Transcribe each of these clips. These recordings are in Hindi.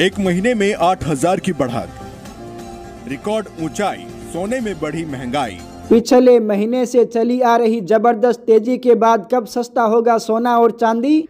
एक महीने में आठ हजार की बढ़त रिकॉर्ड ऊंचाई सोने में बढ़ी महंगाई पिछले महीने से चली आ रही जबरदस्त तेजी के बाद कब सस्ता होगा सोना और चांदी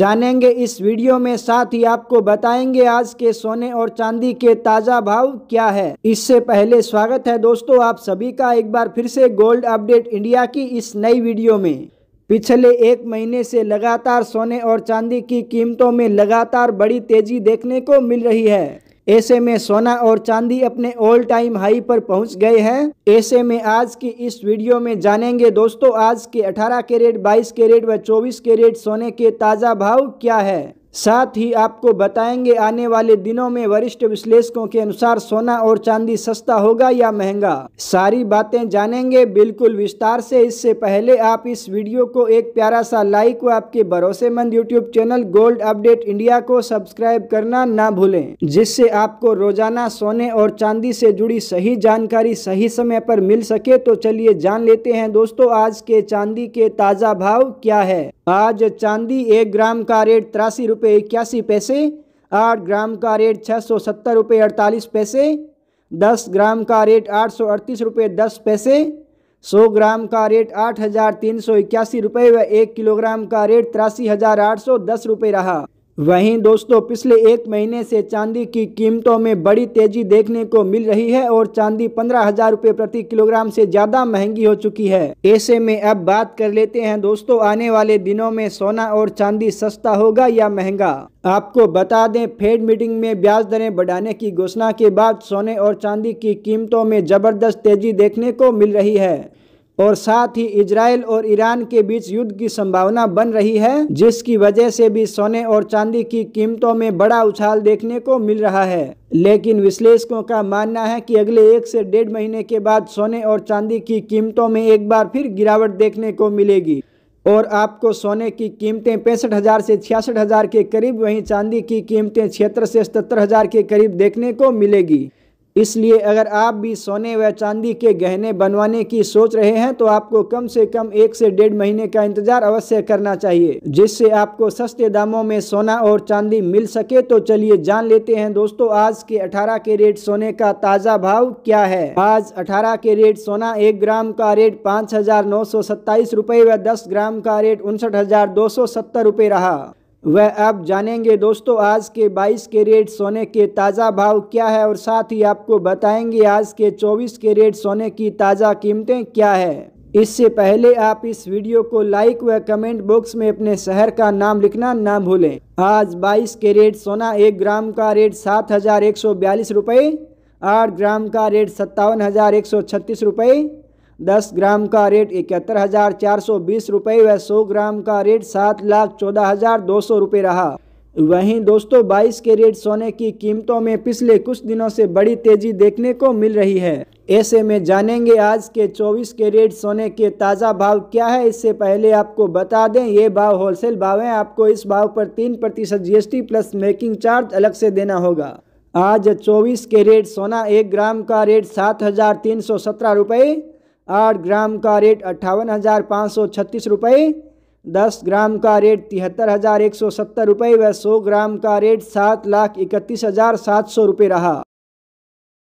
जानेंगे इस वीडियो में साथ ही आपको बताएंगे आज के सोने और चांदी के ताज़ा भाव क्या है इससे पहले स्वागत है दोस्तों आप सभी का एक बार फिर से गोल्ड अपडेट इंडिया की इस नई वीडियो में पिछले एक महीने से लगातार सोने और चांदी की कीमतों में लगातार बड़ी तेजी देखने को मिल रही है ऐसे में सोना और चांदी अपने ऑल टाइम हाई पर पहुंच गए हैं ऐसे में आज की इस वीडियो में जानेंगे दोस्तों आज के 18 कैरेट 22 कैरेट व 24 कैरेट सोने के ताज़ा भाव क्या है साथ ही आपको बताएंगे आने वाले दिनों में वरिष्ठ विश्लेषकों के अनुसार सोना और चांदी सस्ता होगा या महंगा सारी बातें जानेंगे बिल्कुल विस्तार से इससे पहले आप इस वीडियो को एक प्यारा सा लाइक व आपके भरोसेमंद YouTube channel Gold Update India को सब्सक्राइब करना ना भूलें जिससे आपको रोजाना सोने और चांदी से जुड़ी सही जानकारी सही समय पर मिल सके तो चलिए जान लेते हैं दोस्तों आज के चांदी के ताज़ा भाव क्या है आज चांदी एक ग्राम का रेट तिरासी रुपये इक्यासी पैसे आठ ग्राम का रेट छः सौ सत्तर रुपये अड़तालीस पैसे दस ग्राम का रेट आठ सौ अड़तीस रुपये दस पैसे सौ ग्राम का रेट आठ हज़ार तीन सौ इक्यासी रुपये व एक किलोग्राम का रेट तिरासी हज़ार आठ सौ दस रुपये रहा वहीं दोस्तों पिछले एक महीने से चांदी की कीमतों में बड़ी तेजी देखने को मिल रही है और चांदी पंद्रह हजार रूपए प्रति किलोग्राम से ज्यादा महंगी हो चुकी है ऐसे में अब बात कर लेते हैं दोस्तों आने वाले दिनों में सोना और चांदी सस्ता होगा या महंगा आपको बता दें फेड मीटिंग में ब्याज दरें बढ़ाने की घोषणा के बाद सोने और चांदी की कीमतों में जबरदस्त तेजी देखने को मिल रही है और साथ ही इसराइल और ईरान के बीच युद्ध की संभावना बन रही है जिसकी वजह से भी सोने और चांदी की कीमतों में बड़ा उछाल देखने को मिल रहा है लेकिन विश्लेषकों का मानना है कि अगले एक से डेढ़ महीने के बाद सोने और चांदी की कीमतों में एक बार फिर गिरावट देखने को मिलेगी और आपको सोने की कीमतें पैंसठ हज़ार से छियासठ हज़ार के करीब वहीं चांदी की कीमतें छिहत्तर से सतर हज़ार के करीब देखने को मिलेगी इसलिए अगर आप भी सोने व चांदी के गहने बनवाने की सोच रहे हैं तो आपको कम से कम एक से डेढ़ महीने का इंतजार अवश्य करना चाहिए जिससे आपको सस्ते दामों में सोना और चांदी मिल सके तो चलिए जान लेते हैं दोस्तों आज के 18 के रेट सोने का ताज़ा भाव क्या है आज 18 के रेट सोना एक ग्राम का रेट पाँच हजार व दस ग्राम का रेट उनसठ हजार दो सौ सत्तर रहा वह आप जानेंगे दोस्तों आज के 22 के रेट सोने के ताज़ा भाव क्या है और साथ ही आपको बताएंगे आज के 24 के रेट सोने की ताज़ा कीमतें क्या है इससे पहले आप इस वीडियो को लाइक व कमेंट बॉक्स में अपने शहर का नाम लिखना ना भूलें आज 22 के रेट सोना एक ग्राम का रेट सात हज़ार एक सौ बयालीस रुपये आठ ग्राम का रेट सत्तावन हज़ार एक सौ छत्तीस रुपये दस ग्राम का रेट इकहत्तर हज़ार चार सौ बीस रुपये व सौ ग्राम का रेट सात लाख चौदह हज़ार दो सौ रुपये रहा वहीं दोस्तों बाईस के रेट सोने की कीमतों में पिछले कुछ दिनों से बड़ी तेजी देखने को मिल रही है ऐसे में जानेंगे आज के 24 रेट सोने के ताज़ा भाव क्या है इससे पहले आपको बता दें ये भाव होलसेल भाव हैं आपको इस भाव पर तीन प्रतिशत जी प्लस मेकिंग चार्ज अलग से देना होगा आज 24 रेट सोना एक ग्राम का रेट सात हज़ार तीन सौ सत्रह रुपये आठ ग्राम का रेट अट्ठावन हज़ार पाँच सौ छत्तीस रुपये दस ग्राम का रेट तिहत्तर हज़ार एक सौ सत्तर रुपये व सौ ग्राम का रेट सात लाख इकतीस हज़ार सात सौ रुपये रहा